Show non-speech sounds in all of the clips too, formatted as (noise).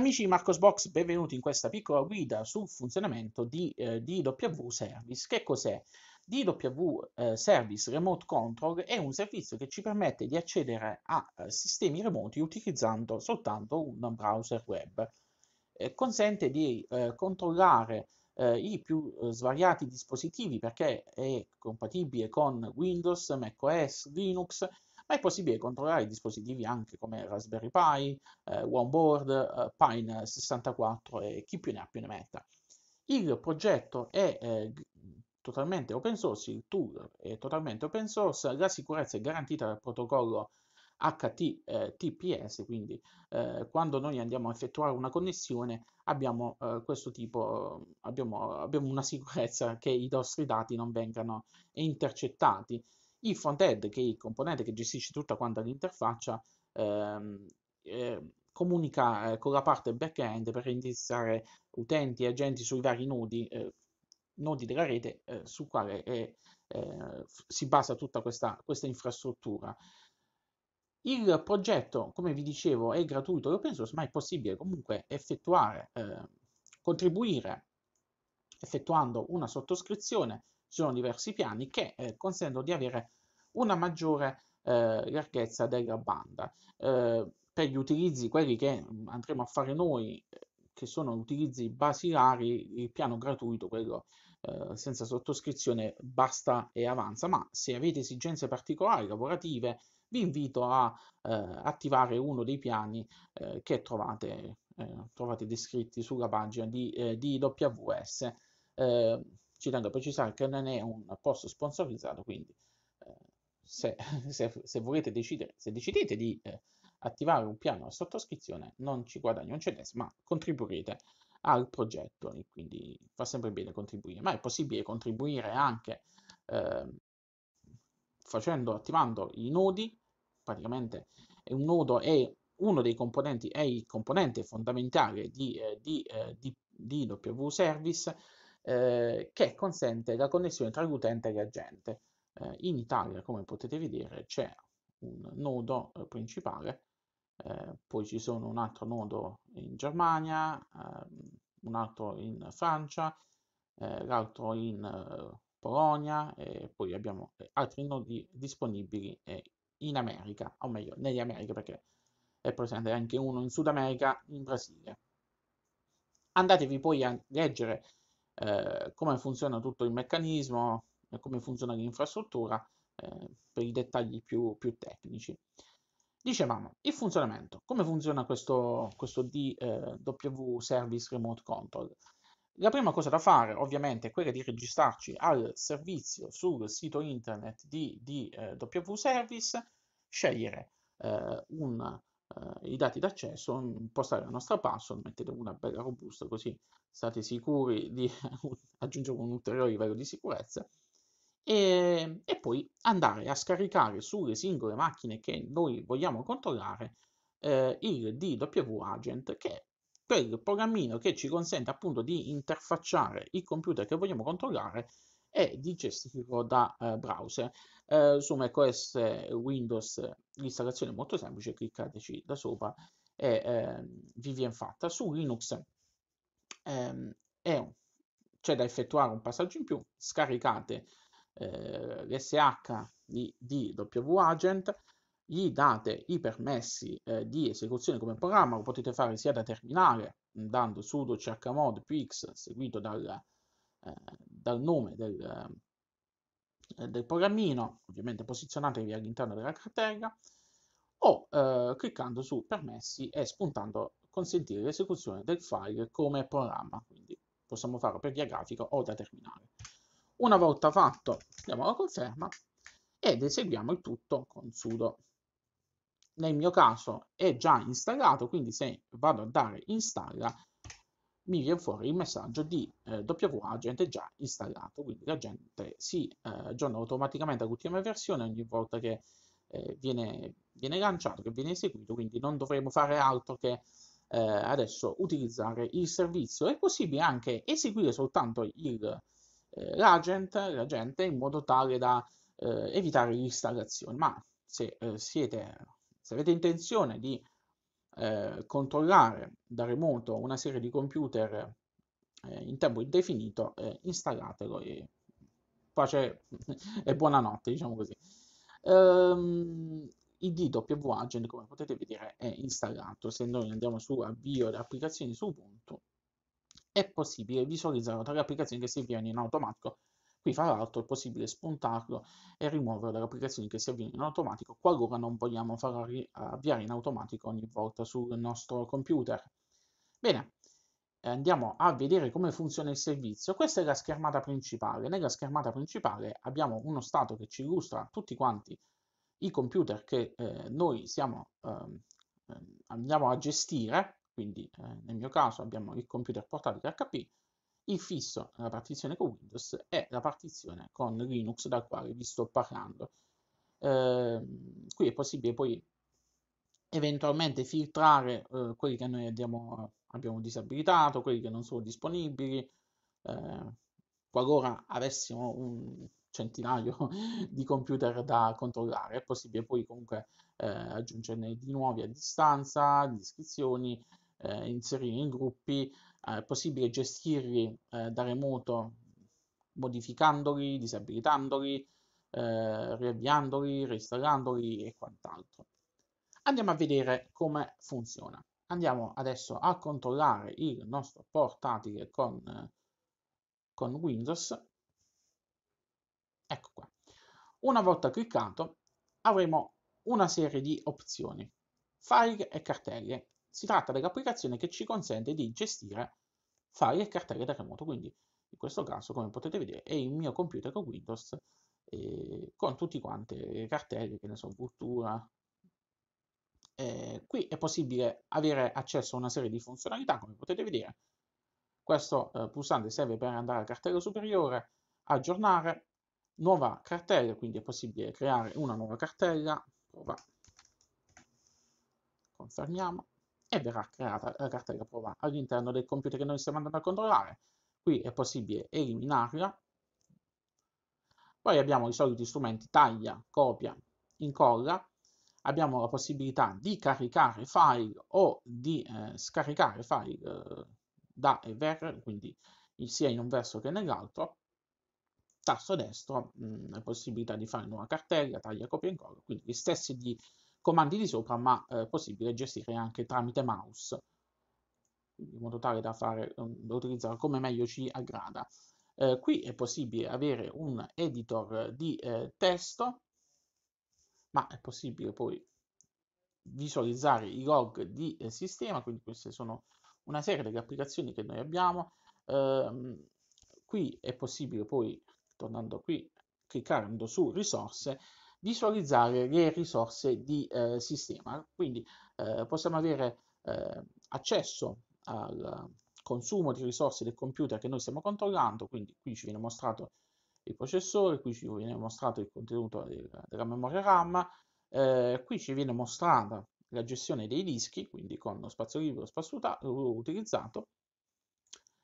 Amici di Marcosbox, benvenuti in questa piccola guida sul funzionamento di eh, DW Service. Che cos'è? DW eh, Service Remote Control è un servizio che ci permette di accedere a eh, sistemi remoti utilizzando soltanto un browser web. Eh, consente di eh, controllare eh, i più svariati dispositivi perché è compatibile con Windows, macOS, Linux, ma è possibile controllare dispositivi anche come Raspberry Pi, eh, OneBoard, eh, Pine 64 e chi più ne ha più ne metta. Il progetto è eh, totalmente open source, il tool è totalmente open source, la sicurezza è garantita dal protocollo HTTPS, eh, quindi eh, quando noi andiamo a effettuare una connessione abbiamo eh, questo tipo, abbiamo, abbiamo, una sicurezza che i nostri dati non vengano intercettati il front-end, che è il componente che gestisce tutta quanta l'interfaccia, ehm, eh, comunica eh, con la parte back-end per indirizzare utenti e agenti sui vari nodi, eh, nodi della rete eh, su quale è, eh, si basa tutta questa, questa infrastruttura. Il progetto, come vi dicevo, è gratuito e open source, ma è possibile comunque effettuare, eh, contribuire effettuando una sottoscrizione ci sono diversi piani che eh, consentono di avere una maggiore eh, larghezza della banda. Eh, per gli utilizzi, quelli che mm, andremo a fare noi, eh, che sono utilizzi basilari, il piano gratuito, quello eh, senza sottoscrizione, basta e avanza, ma se avete esigenze particolari lavorative, vi invito a eh, attivare uno dei piani eh, che trovate, trovate, descritti sulla pagina di, di WS ci tengo a precisare che non è un posto sponsorizzato, quindi eh, se, (laughs) se, se, volete decidere, se decidete di eh, attivare un piano a sottoscrizione, non ci guadagno un centesimo, ma contribuirete al progetto e quindi fa sempre bene contribuire, ma è possibile contribuire anche eh, facendo, attivando i nodi, praticamente un nodo è uno dei componenti, è il componente fondamentale di, eh, di, eh, di, di W Service, eh, che consente la connessione tra l'utente e l'agente. Eh, in Italia, come potete vedere, c'è un nodo eh, principale, eh, poi ci sono un altro nodo in Germania, ehm, un altro in Francia, l'altro in Polonia e poi abbiamo altri nodi disponibili in America, o meglio, negli Americhe perché è presente anche uno in Sud America, in Brasile. Andatevi poi a leggere eh, come funziona tutto il meccanismo, e come funziona l'infrastruttura, eh, per i dettagli più, più, tecnici. Dicevamo, il funzionamento, come funziona questo, questo DW eh, Service Remote Control? La prima cosa da fare ovviamente è quella di registrarci al servizio sul sito internet di, DW eh, Service, scegliere eh, un, eh, i dati d'accesso, impostare la nostra password, mettete una bella robusta così state sicuri di (laughs) aggiungere un ulteriore livello di sicurezza e, e, poi andare a scaricare sulle singole macchine che noi vogliamo controllare eh, il DW Agent che è quel programmino che ci consente appunto di interfacciare il computer che vogliamo controllare e di gestirlo da eh, browser. Eh, su macOS ecco, Windows l'installazione è molto semplice, cliccateci da sopra e ehm, vi viene fatta. Su Linux ehm, un, c'è da effettuare un passaggio in più, scaricate eh, l'SH di, di WAgent, gli date i permessi eh, di esecuzione come programma, lo potete fare sia da terminale, andando sudo chmod più x seguito dal, eh, dal nome del, eh, del, programmino, ovviamente posizionatevi all'interno della cartella, o eh, cliccando su permessi e spuntando consentire l'esecuzione del file come programma, quindi possiamo farlo per via grafica o da terminale. Una volta fatto, diamo la conferma ed eseguiamo il tutto con sudo. Nel mio caso è già installato, quindi se vado a dare installa, mi viene fuori il messaggio di eh, WAgent già installato, quindi l'agente si eh, aggiorna automaticamente all'ultima versione ogni volta che eh, viene, viene lanciato, che viene eseguito, quindi non dovremo fare altro che eh, adesso utilizzare il servizio. È possibile anche eseguire soltanto il, eh, l'agent, l'agente in modo tale da eh, evitare l'installazione. Ma se, eh, siete, se avete intenzione di eh, controllare da remoto una serie di computer eh, in tempo indefinito, installatelo e pace e buonanotte, diciamo così. Um, il DW Agent, come potete vedere, è installato. Se noi andiamo su avvio le applicazioni su Ubuntu, è possibile visualizzare tra le applicazioni che si avviano in automatico. Qui, fra l'altro, è possibile spuntarlo e rimuoverlo dalle applicazioni che si avviano in automatico qualora non vogliamo farlo avviare in automatico ogni volta sul nostro computer. Bene, andiamo a vedere come funziona il servizio. Questa è la schermata principale. Nella schermata principale abbiamo uno stato che ci illustra tutti quanti i computer che eh, noi siamo, eh, andiamo a gestire, quindi eh, nel mio caso abbiamo il computer portatile HP, il fisso la partizione con Windows e la partizione con Linux dal quale vi sto parlando. Ehm, qui è possibile poi eventualmente filtrare eh, quelli che noi abbiamo, abbiamo, disabilitato, quelli che non sono disponibili, eh, qualora avessimo un, centinaio (laughs) di computer da controllare. È possibile poi comunque eh, aggiungerne di nuovi a distanza, di iscrizioni, eh, inserire in gruppi, eh, è possibile gestirli eh, da remoto modificandoli, disabilitandoli, eh, riavviandoli, reinstallandoli e quant'altro. Andiamo a vedere come funziona. Andiamo adesso a controllare il nostro portatile con, eh, con Windows una volta cliccato avremo una serie di opzioni, file e cartelle. Si tratta dell'applicazione che ci consente di gestire file e cartelle da remoto, quindi in questo caso come potete vedere è il mio computer con Windows eh, con tutte quante le cartelle, che ne so, cultura. Eh, qui è possibile avere accesso a una serie di funzionalità, come potete vedere. Questo eh, pulsante serve per andare al cartello superiore, aggiornare, nuova cartella, quindi è possibile creare una nuova cartella, prova, confermiamo, e verrà creata la cartella prova all'interno del computer che noi stiamo andando a controllare. Qui è possibile eliminarla, poi abbiamo i soliti strumenti taglia, copia, incolla, abbiamo la possibilità di caricare file o di eh, scaricare file eh, da e ver, quindi sia in un verso che nell'altro, sasso destro mh, mm, la possibilità di fare nuova cartella, taglia, copia e incolla, quindi gli stessi di comandi di sopra, ma eh, possibile gestire anche tramite mouse, in modo tale da, fare, mm, da utilizzare come meglio ci aggrada. Eh, qui è possibile avere un editor di eh, testo, ma è possibile poi visualizzare i log di eh, sistema, quindi queste sono una serie delle applicazioni che noi abbiamo. Ehm, qui è possibile poi tornando qui, cliccando su risorse, visualizzare le risorse di eh, sistema. Quindi eh, possiamo avere eh, accesso al consumo di risorse del computer che noi stiamo controllando, quindi qui ci viene mostrato il processore, qui ci viene mostrato il contenuto del, della memoria RAM, eh, qui ci viene mostrata la gestione dei dischi, quindi con lo spazio libero spazio utilizzato,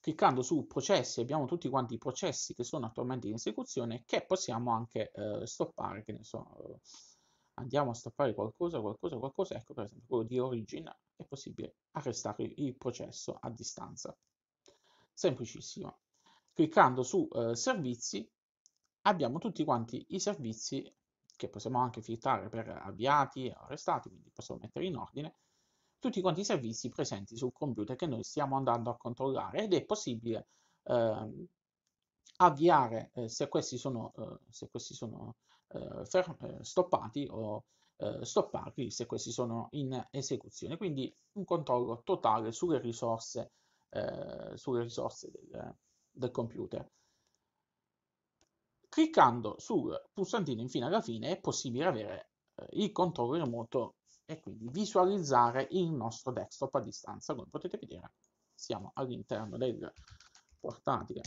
cliccando su processi abbiamo tutti quanti i processi che sono attualmente in esecuzione che possiamo anche eh, stoppare, che ne so, eh, andiamo a stoppare qualcosa, qualcosa, qualcosa, ecco per esempio quello di origin è possibile arrestare il processo a distanza. Semplicissimo. Cliccando su eh, servizi abbiamo tutti quanti i servizi che possiamo anche filtrare per avviati, arrestati, quindi possiamo mettere in ordine, tutti quanti i servizi presenti sul computer che noi stiamo andando a controllare ed è possibile eh, avviare eh, se questi sono, eh, se questi sono eh, eh, stoppati o eh, stopparli se questi sono in esecuzione. Quindi un controllo totale sulle risorse, sulle risorse del, del computer. Cliccando sul pulsantino infine alla fine è possibile avere il controllo remoto e quindi visualizzare il nostro desktop a distanza. Come potete vedere siamo all'interno del portatile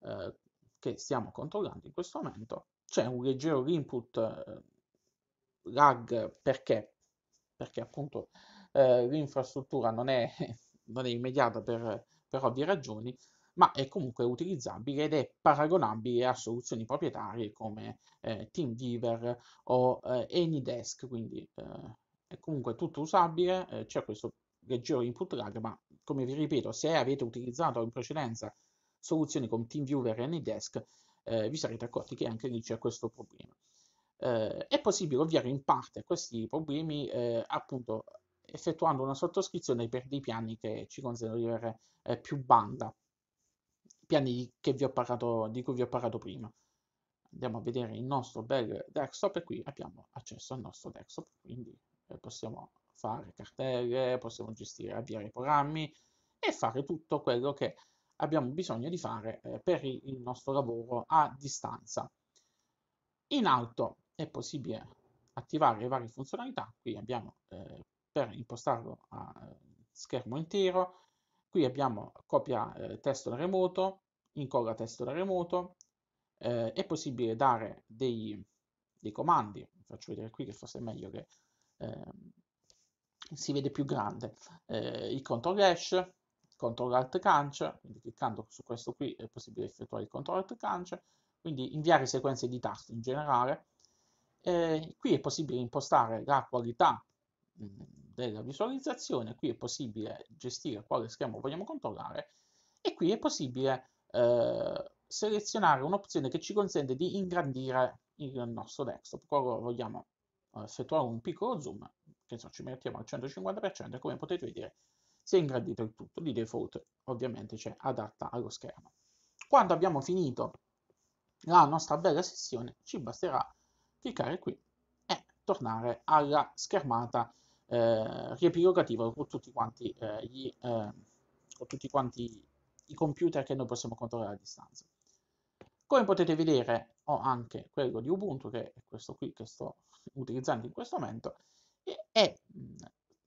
eh, che stiamo controllando in questo momento. C'è un leggero input eh, lag perché, perché appunto eh, l'infrastruttura non è, (laughs) non è immediata per, per ovvie ragioni, ma è comunque utilizzabile ed è paragonabile a soluzioni proprietarie come eh, TeamViewer o eh, AnyDesk, quindi eh, è comunque tutto usabile, eh, c'è questo leggero input lag, ma come vi ripeto, se avete utilizzato in precedenza soluzioni con TeamViewer e AnyDesk, eh, vi sarete accorti che anche lì c'è questo problema. Eh, è possibile ovviare in parte questi problemi eh, appunto effettuando una sottoscrizione per dei piani che ci consentono di avere eh, più banda, piani parlato, di cui vi ho parlato prima. Andiamo a vedere il nostro bel desktop e qui abbiamo accesso al nostro desktop, quindi eh, possiamo fare cartelle, possiamo gestire, avviare i programmi e fare tutto quello che abbiamo bisogno di fare eh, per il nostro lavoro a distanza. In alto è possibile attivare le varie funzionalità, qui abbiamo eh, per impostarlo a eh, schermo intero, qui abbiamo copia eh, testo da remoto, incolla testo da remoto, eh, è possibile dare dei, dei comandi, faccio vedere qui che forse è meglio che Ehm, si vede più grande. Eh, il CTRL hash, CTRL ALT CANCE, quindi cliccando su questo qui è possibile effettuare il CTRL ALT CANCE, quindi inviare sequenze di tasto in generale. Eh, qui è possibile impostare la qualità mm, della visualizzazione, qui è possibile gestire quale schermo vogliamo controllare e qui è possibile eh, selezionare un'opzione che ci consente di ingrandire il nostro desktop, qualora vogliamo effettuare eh, un piccolo zoom, che so, ci mettiamo al 150% e come potete vedere si è ingrandito il tutto, di default ovviamente c'è cioè, adatta allo schermo. Quando abbiamo finito la nostra bella sessione ci basterà cliccare qui e tornare alla schermata eh, riepilogativa con tutti quanti, eh, gli, eh, con tutti quanti i computer che noi possiamo controllare a distanza. Come potete vedere ho anche quello di Ubuntu, che è questo qui che sto (laughs) utilizzando in questo momento, e, e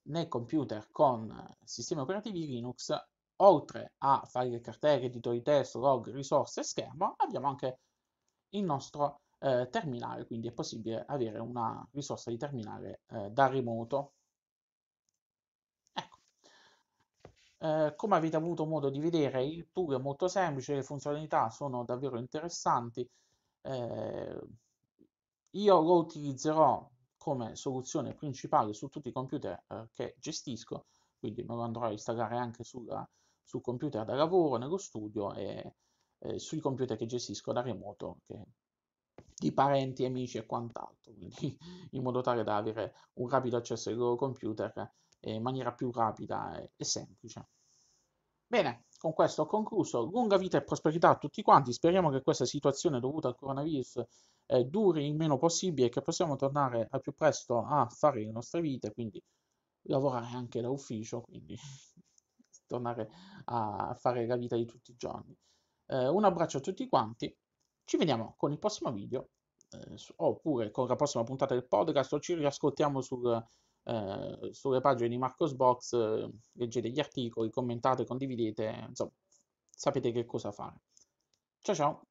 nel computer con sistemi operativi Linux, oltre a file e cartelle, editori testo, log, risorse e schermo, abbiamo anche il nostro eh, terminale, quindi è possibile avere una risorsa di terminale eh, da remoto. Ecco. Eh, come avete avuto modo di vedere, il tool è molto semplice, le funzionalità sono davvero interessanti, eh, io lo utilizzerò come soluzione principale su tutti i computer eh, che gestisco, quindi me lo andrò a installare anche sulla, sul computer da lavoro, nello studio e eh, sui computer che gestisco da remoto, che, di parenti, amici e quant'altro, quindi (laughs) in modo tale da avere un rapido accesso ai loro computer eh, in maniera più rapida e, e semplice. Bene, con questo ho concluso. Lunga vita e prosperità a tutti quanti. Speriamo che questa situazione dovuta al coronavirus eh, duri il meno possibile e che possiamo tornare al più presto a fare le nostre vite, quindi lavorare anche da ufficio, quindi (laughs) tornare a fare la vita di tutti i giorni. Eh, un abbraccio a tutti quanti. Ci vediamo con il prossimo video eh, oppure con la prossima puntata del podcast o ci riascoltiamo sul eh, sulle pagine di Marcosbox, eh, leggete gli articoli, commentate, condividete, insomma, sapete che cosa fare. Ciao ciao!